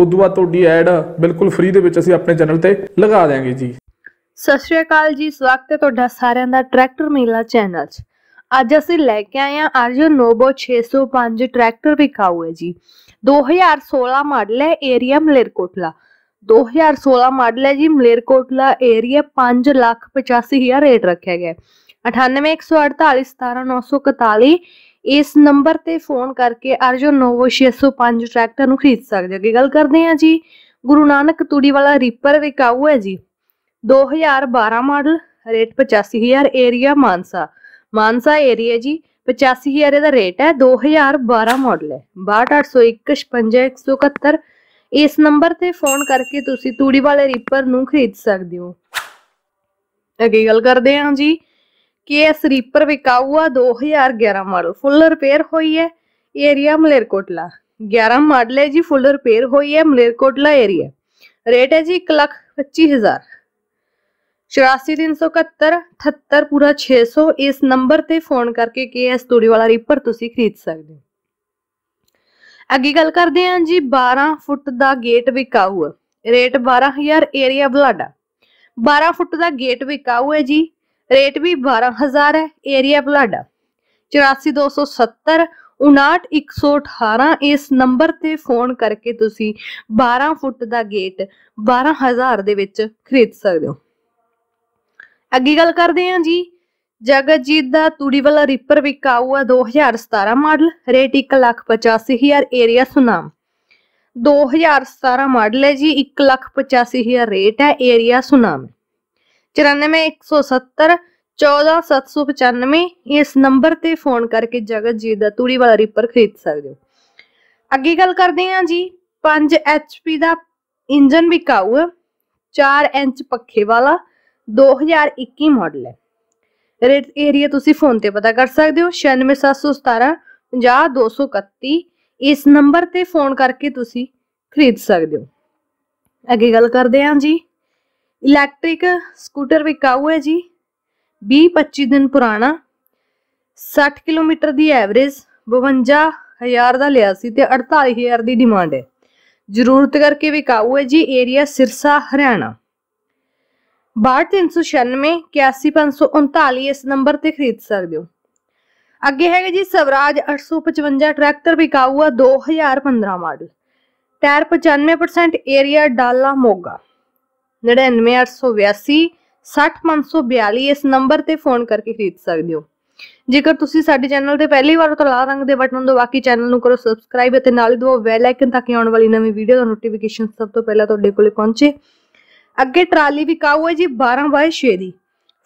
ਉਦੋਂ ਬਾਅਦ ਤੁਹਾਡੀ ਐਡ ਬਿਲਕੁਲ ਫ੍ਰੀ ਦੇ ਵਿੱਚ ਅਸੀਂ ਆਪਣੇ ਚੈਨਲ ਤੇ ਲਗਾ ਦੇਵਾਂਗੇ ਜੀ ਸਤਿ ਸ਼੍ਰੀ ਅਕਾਲ ਜੀ ਸਵਾਗਤ ਹੈ ਤੁਹਾਡਾ ਸਾਰਿਆਂ ਦਾ ਟਰੈਕਟਰ ਮੇਲਾ ਚੈਨਲ 'ਚ ਅੱਜ ਅਸੀਂ ਲੈ ਕੇ ਆਏ ਹਾਂ ਅਰਜੋ ਨੋਬੋ 605 ਟਰੈਕਟਰ ਵਿਖਾਉ ਹੈ ਜੀ 2016 ਮਾਡਲ ਹੈ ਏਰੀਆ ਮਲੇਰਕੋਟਲਾ 2016 ਮਾਡਲ ਹੈ ਜੀ ਮਲੇਰਕੋਟਲਾ ਏਰੀਆ 5,85,000 ਰੇਟ ਰੱਖਿਆ ਗਿਆ 9814817941 ਇਸ ਨੰਬਰ ਤੇ ਫੋਨ ਕਰਕੇ ਅਰਜੋ ਨੋਵੋ 605 ਟਰੈਕਟਰ ਨੂੰ ਖਰੀਦ ਸਕਦੇ ਹੋ ਗੱਲ ਕਰਦੇ ਹਾਂ ਜੀ ਗੁਰੂ ਨਾਨਕ ਤੂੜੀ ਵਾਲਾ ਰੀਪਰ ਵਿਕਾਊ ਹੈ ਜੀ 2012 model rate 85000 area Mansa Mansa area ਜੀ 85000 ਇਹਦਾ ਰੇਟ ਹੈ 2012 ਮਾਡਲ ਹੈ 62801 ਇਸ ਨੰਬਰ ਤੇ ਫੋਨ ਕਰਕੇ ਤੁਸੀਂ ਤੂੜੀ ਵਾਲੇ ਰੀਪਰ ਨੂੰ ਖਰੀਦ ਸਕਦੇ ਹੋ ਅੱਗੇ ਗੱਲ ਕਰਦੇ ਹਾਂ ਜੀ ਕਿ ਕੇਐਸ ਰੀਪਰ ਵਿਕਾਊਆ 2011 ਮਾਡਲ ਫੁੱਲ ਰਿਪੇਅਰ ਹੋਈ ਹੈ ਏਰੀਆ ਮਲੇਰਕੋਟਲਾ 11 ਮਾਡਲ ਹੈ ਜੀ ਫੁੱਲ ਰਿਪੇਅਰ ਹੋਈ ਹੈ ਮਲੇਰਕੋਟਲਾ ਏਰੀਆ ਰੇਟ ਹੈ ਜੀ 125000 ਲੱਖ ਪੂਰਾ 600 ਇਸ ਨੰਬਰ ਤੇ ਫੋਨ ਕਰਕੇ ਕਿ ਇਹ ਤੂੜੀ ਵਾਲਾ ਰੀਪਰ ਤੁਸੀਂ ਖਰੀਦ ਸਕਦੇ ਹੋ ਅੱਗੇ ਗੱਲ ਕਰਦੇ ਹਾਂ ਜੀ 12 ਫੁੱਟ ਦਾ ਗੇਟ ਵਿਕਾਊ ਰੇਟ 12000 ਏਰੀਆ ਬਲਾਡਾ 12 ਫੁੱਟ ਦਾ ਗੇਟ ਵਿਕਾਊ ਹੈ ਜੀ ਰੇਟ ਵੀ 12000 ਹੈ ਏਰੀਆ ਬੁਲਾਡਾ 84270 59118 ਇਸ ਨੰਬਰ ਤੇ ਫੋਨ ਕਰਕੇ ਤੁਸੀਂ 12 ਫੁੱਟ ਦਾ ਗੇਟ 12000 ਦੇ ਵਿੱਚ ਖਰੀਦ ਸਕਦੇ ਹੋ ਅੱਗੇ ਗੱਲ ਕਰਦੇ ਹਾਂ ਜੀ ਜਗਜੀਤ ਦਾ ਤੂੜੀ ਵਾਲਾ ਰਿਪਰ ਵਿਕਾਊ ਆ 2017 model rate 185000 area Sunam 2017 model ਹੈ ਜੀ 185000 ਰੇਟ ਹੈ ਏਰੀਆ ਸੁਨਾਮ 9417 14795 ਇਸ ਨੰਬਰ ਤੇ ਫੋਨ ਕਰਕੇ ਜਗਤ ਜੀ ਦਾ ਤੂੜੀ ਵਾਲਾ ਰੀਪਰ ਖਰੀਦ ਸਕਦੇ ਹੋ ਅੱਗੇ ਗੱਲ ਕਰਦੇ ਹਾਂ ਜੀ 5 ਐਚਪੀ ਦਾ ਇੰਜਨ ਵਿਕਾਊ ਹੈ 4 ਇੰਚ ਪੱਖੇ ਵਾਲਾ 2021 ਮਾਡਲ ਹੈ ਰੇਟ ਏਰੀਆ ਤੁਸੀਂ ਫੋਨ ਤੇ ਪਤਾ ਕਰ ਸਕਦੇ ਹੋ 96717 50231 ਇਸ ਨੰਬਰ ਤੇ ਫੋਨ ਕਰਕੇ ਤੁਸੀਂ ਖਰੀਦ ਸਕਦੇ ਹੋ ਅੱਗੇ ਗੱਲ ਕਰਦੇ ਹਾਂ ਜੀ ਇਲੈਕਟ੍ਰਿਕ ਸਕੂਟਰ ਵਿਕਾਊ ਹੈ ਜੀ 20-25 ਦਿਨ ਪੁਰਾਣਾ 60 ਕਿਲੋਮੀਟਰ ਦੀ ਐਵਰੇਜ 52000 ਦਾ ਲਿਆ ਸੀ ਤੇ 48000 ਦੀ ਡਿਮਾਂਡ ਹੈ ਜ਼ਰੂਰਤ ਕਰਕੇ ਵਿਕਾਊ ਹੈ ਜੀ ਏਰੀਆ ਸਿਰਸਾ ਹਰਿਆਣਾ 62396 ਇਸ ਨੰਬਰ ਤੇ ਖਰੀਦ ਸਕਦੇ ਹੋ ਅੱਗੇ ਹੈਗਾ ਜੀ ਸਵਰਾਜ 855 ਟਰੈਕਟਰ ਵਿਕਾਊ ਆ 2015 model tyre 95% area Dala Moga 99882 60542 ਇਸ ਨੰਬਰ ਤੇ ਫੋਨ ਕਰਕੇ ਖਰੀਦ ਸਕਦੇ ਹੋ ਜੇਕਰ ਤੁਸੀਂ ਸਾਡੇ ਚੈਨਲ ਤੇ ਪਹਿਲੀ ਵਾਰ ਤੋਂ ਲਾਲ ਰੰਗ ਦੇ ਬਟਨ ਤੋਂ ਬਾਕੀ ਚੈਨਲ ਨੂੰ ਕਰੋ ਸਬਸਕ੍ਰਾਈਬ ਅਤੇ ਨਾਲ ਹੀ ਦੋ ਬੈਲ ਆਈਕਨ ਤਾਂ ਕਿ ਆਉਣ ਵਾਲੀ ਨਵੀਂ ਵੀਡੀਓ ਦਾ ਨੋਟੀਫਿਕੇਸ਼ਨ ਸਭ ਤੋਂ ਪਹਿਲਾਂ ਤੁਹਾਡੇ ਕੋਲੇ ਪਹੁੰਚੇ ਅੱਗੇ ਟਰਾਲੀ ਵਿਕਾਊ ਹੈ ਜੀ 12 ਬਾਏ 6 ਦੀ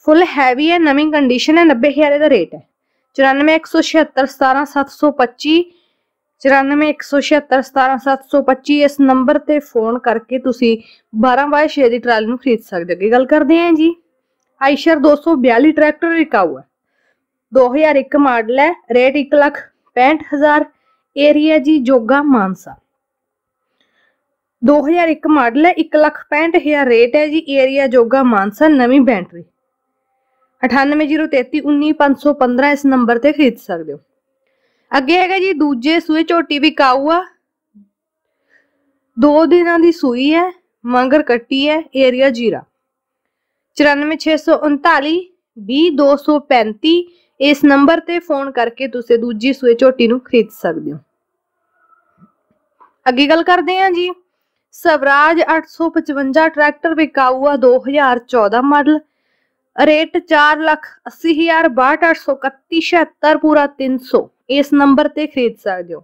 ਫੁੱਲ ਹੈਵੀ ਹੈ ਨਵੀਂ ਕੰਡੀਸ਼ਨ ਹੈ 90000 ਦਾ ਰੇਟ ਹੈ 17725 9417617725 ਇਸ ਨੰਬਰ ਤੇ ਫੋਨ ਕਰਕੇ ਤੁਸੀਂ 12x6 ਦੀ ਟਰਾਲੀ ਨੂੰ ਖਰੀਦ ਸਕਦੇ ਹੋ ਗੱਲ ਕਰਦੇ ਆਂ ਜੀ ਆਈਸ਼ਰ 242 ਟਰੈਕਟਰ ਰਿਕਾਊ ਹੈ 2001 ਮਾਡਲ ਹੈ ਰੇਟ 1 ਲੱਖ 65000 ਏਰੀਆ ਜੀ ਜੋਗਾ ਮਾਨਸਾ 2001 ਮਾਡਲ ਹੈ 1 ਲੱਖ 65000 ਰੇਟ ਹੈ ਜੀ ਏਰੀਆ ਜੋਗਾ ਮਾਨਸਾ ਨਵੀਂ ਬੈਟਰੀ 9803319515 ਇਸ ਨੰਬਰ ਤੇ ਖਰੀਦ ਸਕਦੇ ਹੋ ਅੱਗੇ ਹੈਗਾ ਜੀ ਦੂਜੇ ਸੂਏ ਝੋਟੀ ਵੀ ਕਾਊ ਆ ਦੋ ਦਿਨਾਂ ਦੀ ਸੂਈ ਹੈ ਮੰਗਰ ਕੱਟੀ ਹੈ ਏਰੀਆ ਜੀਰਾ 94639 ਇਸ ਨੰਬਰ ਤੇ ਫੋਨ ਕਰਕੇ ਤੁਸੀਂ ਦੂਜੀ ਸੂਏ ਝੋਟੀ ਨੂੰ ਖਰੀਦ ਸਕਦੇ ਹੋ ਅੱਗੇ ਗੱਲ ਕਰਦੇ ਹਾਂ ਜੀ ਸਵਰਾਜ 855 ਟਰੈਕਟਰ ਵਿਕਾਊ ਆ 2014 ਮਾਡਲ ਰੇਟ 4 ਪੂਰਾ 300 ਇਸ ਨੰਬਰ ਤੇ ਖਰੀਦ ਸਕਦੇ ਹੋ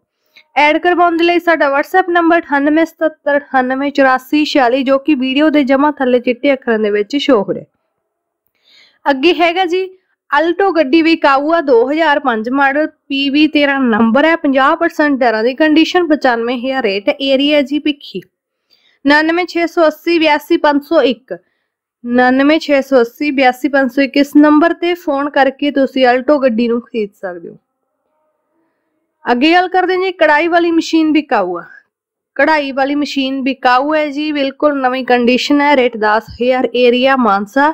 ਐਡ ਕਰਵਾਉਣ ਦੇ ਲਈ ਸਾਡਾ WhatsApp ਨੰਬਰ 9977998446 ਜੋ ਕਿ ਵੀਡੀਓ ਦੇ ਜਮਾ ਥੱਲੇ ਚਿੱਟੇ ਅੱਖਰਾਂ ਦੇ ਵਿੱਚ ਸ਼ੋ ਹੋ ਰਿਹਾ ਅੱਗੇ ਹੈਗਾ ਜੀ ਅਲਟੋ ਗੱਡੀ ਵੀ ਕਾਊਆ 2005 ਮਾਡਲ PV13 ਨੰਬਰ ਹੈ 50% ਡਰਾਂ ਦੀ ਕੰਡੀਸ਼ਨ 95000 ਰੇਟ ਏਰੀਆ ਜੀ ਪਿੱਖੀ 99680 9680 ਨੰਬਰ ਤੇ ਫੋਨ ਕਰਕੇ ਤੁਸੀਂ ਅਲਟੋ ਗੱਡੀ ਨੂੰ ਖਰੀਦ ਸਕਦੇ ਹੋ ਅੱਗੇ ਗੱਲ ਕਰਦੇ ਜੀ ਕੜਾਈ ਵਾਲੀ ਮਸ਼ੀਨ ਵਿਕਾਊ ਆ ਕਢਾਈ ਵਾਲੀ ਮਸ਼ੀਨ ਵਿਕਾਊ ਹੈ ਜੀ ਬਿਲਕੁਲ ਨਵੀਂ ਕੰਡੀਸ਼ਨ ਹੈ ਰੇਟ 10000 ਏਰੀਆ ਮਾਨਸਾ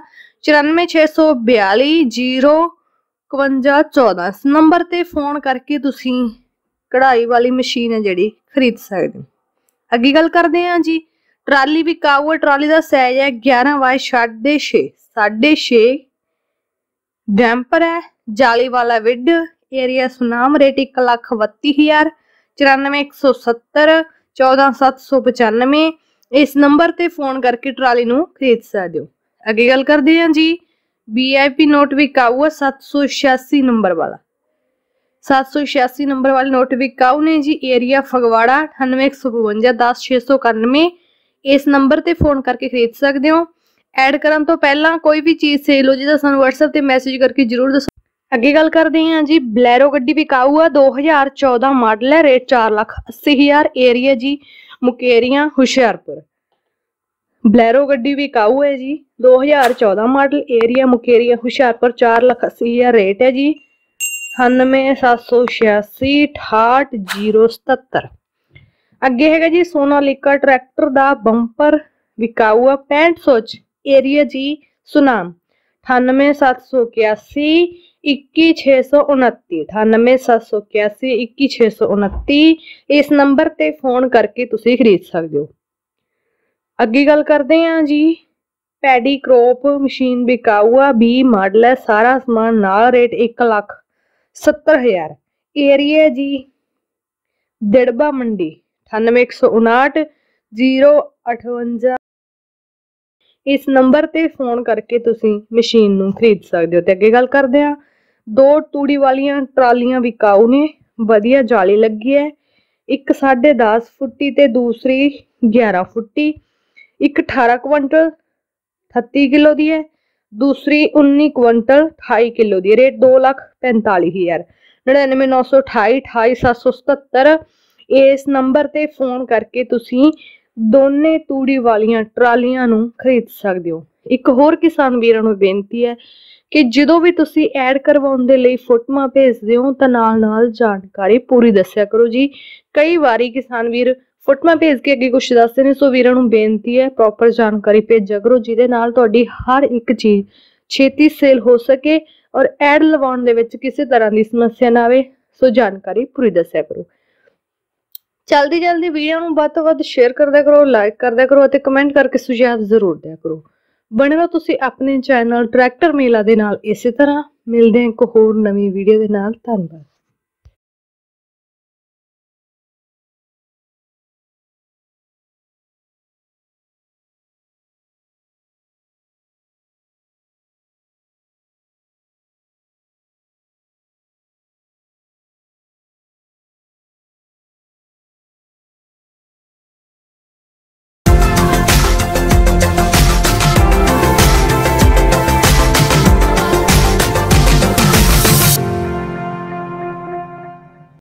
9462405114 ਨੰਬਰ ਤੇ ਫੋਨ ਕਰਕੇ ਤੁਸੀਂ ਕਢਾਈ ਵਾਲੀ ਮਸ਼ੀਨ ਹੈ ਜਿਹੜੀ ਖਰੀਦ ਸਕਦੇ ਹੋ ਅੱਗੇ ਗੱਲ ਕਰਦੇ ਹਾਂ ਜੀ ਟਰਾਲੀ ਵੀ ਕਾਊ ਟਰਾਲੀ ਦਾ ਸਾਈਜ਼ ਹੈ 11 6.5 ਡੈਂਪਰ ਹੈ ਜਾਲੀ ਵਾਲਾ ਵਿੱਡ ਏਰੀਆ ਸੁਨਾਮ ਰੇਟ 132000 94170 14795 ਇਸ ਨੰਬਰ ਤੇ ਫੋਨ ਕਰਕੇ ਟਰਾਲੀ ਨੂੰ ਖਰੀਦ ਸਕਦੇ ਹੋ ਅੱਗੇ ਗੱਲ ਕਰਦੇ ਹਾਂ ਜੀ ਵੀਆਈਪੀ ਨੋਟ ਵਿਕਾਊ 786 ਨੰਬਰ ਵਾਲਾ 786 ਨੰਬਰ ਵਾਲੇ ਨੋਟ ਵਿਕਾਊ ਨੇ ਜੀ ਏਰੀਆ ਫਗਵਾੜਾ 98551 ਇਸ ਨੰਬਰ ਤੇ ਫੋਨ ਕਰਕੇ ਖਰੀਦ ਸਕਦੇ ਹੋ ਐਡ ਕਰਨ ਤੋਂ ਪਹਿਲਾਂ ਕੋਈ ਵੀ ਚੀਜ਼ ਸੇਲ ਹੋ ਜੇ ਤਾਂ ਸਾਨੂੰ WhatsApp ਤੇ ਮੈਸੇਜ ਕਰਕੇ ਜ਼ਰੂਰ ਦੱਸੋ ਅੱਗੇ ਗੱਲ ਕਰਦੇ ਹਾਂ ਜੀ ਬਲੈਰੋ ਗੱਡੀ ਵਿਕਾਊ ਆ 2014 ਮਾਡਲ ਹੈ ਰੇਟ 4 ਲੱਖ 80000 ਏਰੀਆ ਜੀ ਮੁਕੇਰੀਆਂ ਹੁਸ਼ਿਆਰਪੁਰ ਬਲੈਰੋ ਗੱਡੀ ਵਿਕਾਊ ਹੈ ਜੀ 2014 model area Mukerian Hoshiarpur 4 lakh 80000 rate ਹੈ ਜੀ 98786 68077 ਅੱਗੇ ਹੈਗਾ ਜੀ ਸੋਨਾਲੀਕਾ ਟਰੈਕਟਰ ਦਾ ਬੰਪਰ ਵਿਕਾਊ ਆ 6500 ਚ ਏਰੀਆ ਜੀ ਸੁਨਾਮ 98781 21629 98781 21629 ਇਸ ਨੰਬਰ ਤੇ ਫੋਨ ਕਰਕੇ ਤੁਸੀਂ ਖਰੀਦ ਸਕਦੇ ਹੋ ਅੱਗੇ ਗੱਲ ਕਰਦੇ ਹਾਂ ਜੀ ਪੈਡੀ ਕ੍ਰੋਪ ਮਸ਼ੀਨ ਵਿਕਾਊ ਆ ਵੀ ਮਾਡਲ ਹੈ ਸਾਰਾ ਸਮਾਨ ਨਾਲ ਰੇਟ 1 ਲੱਖ 70000 ਏਰੀਆ ਜੀ ਡੜਬਾ ਮੰਡੀ 9859 ਇਸ ਨੰਬਰ ਤੇ ਫੋਨ ਕਰਕੇ ਤੁਸੀਂ ਮਸ਼ੀਨ ਨੂੰ ਖਰੀਦ ਸਕਦੇ ਹੋ ਤੇ ਅੱਗੇ ਗੱਲ ਕਰਦੇ ਆ ਦੋ ਟੂੜੀ ਵਾਲੀਆਂ ਟਰਾਲੀਆਂ ਕਾਉ ਨੇ ਵਧੀਆ ਜਾਲੀ ਲੱਗੀ ਹੈ ਇੱਕ 10.5 ਫੁੱਟੀ ਤੇ ਦੂਸਰੀ 11 ਫੁੱਟੀ ਇੱਕ 18 ਕੁਇੰਟਲ 38 ਕਿਲੋ ਦੀ ਹੈ ਦੂਸਰੀ 19 ਕੁਇੰਟਲ 28 ਕਿਲੋ ਦੀ ਰੇਟ 2 ਲੱਖ 45000 99928 ਇਸ ਨੰਬਰ ਤੇ ਫੋਨ ਕਰਕੇ ਤੁਸੀਂ ਦੋਨੇ ਤੂੜੀ ਵਾਲੀਆਂ ਟਰਾਲੀਆਂ ਨੂੰ ਖਰੀਦ ਸਕਦੇ ਹੋ ਇੱਕ ਹੋਰ ਕਿਸਾਨ ਵੀਰਾਂ ਨੂੰ ਬੇਨਤੀ ਹੈ ਕਿ ਜਦੋਂ ਵੀ ਤੁਸੀਂ ਐਡ ਕਰਵਾਉਣ ਦੇ ਲਈ ਫੋਟੋਆਂ ਭੇਜਦੇ ਹੋ ਤਾਂ ਨਾਲ-ਨਾਲ ਜਾਣਕਾਰੀ ਪੂਰੀ ਦੱਸਿਆ ਕਰੋ ਜੀ ਕਈ ਵਾਰੀ ਕਿਸਾਨ ਵੀਰ ਫੋਟੋਆਂ ਭੇਜ ਕੇ ਅੱਗੇ ਕੁਝ ਦੱਸਦੇ ਨੇ ਸੋ ਵੀਰਾਂ ਨੂੰ ਬੇਨਤੀ ਹੈ ਪ੍ਰੋਪਰ ਜਾਣਕਾਰੀ ਭੇਜਿਆ ਕਰੋ ਜਿਹਦੇ ਨਾਲ ਤੁਹਾਡੀ ਹਰ ਇੱਕ ਚੀਜ਼ ਛੇਤੀ ਸੇਲ ਹੋ ਸਕੇ ਔਰ ਐਡ ਲਵਾਉਣ ਦੇ ਵਿੱਚ ਕਿਸੇ ਤਰ੍ਹਾਂ ਦੀ ਸਮੱਸਿਆ ਨਾ ਆਵੇ ਸੋ ਜਾਣਕਾਰੀ ਪੂਰੀ ਦੱਸਿਆ ਕਰੋ ਜਲਦੀ ਜਲਦੀ ਵੀਡੀਓ ਨੂੰ ਵੱਧ ਤੋਂ ਵੱਧ ਸ਼ੇਅਰ ਕਰਦਿਆ ਕਰੋ ਲਾਈਕ ਕਰਦਿਆ ਕਰੋ ਅਤੇ ਕਮੈਂਟ ਕਰਕੇ ਸੁਝਾਅ ਜ਼ਰੂਰ ਦਿਆ ਕਰੋ ਬਣੇ ਰਹੋ ਤੁਸੀਂ ਆਪਣੇ ਚੈਨਲ ਟਰੈਕਟਰ ਮੇਲਾ ਦੇ ਨਾਲ ਇਸੇ ਤਰ੍ਹਾਂ ਮਿਲਦੇ ਹਾਂ ਇੱਕ ਹੋਰ ਨਵੀਂ ਵੀਡੀਓ ਦੇ ਨਾਲ ਧੰਨਵਾਦ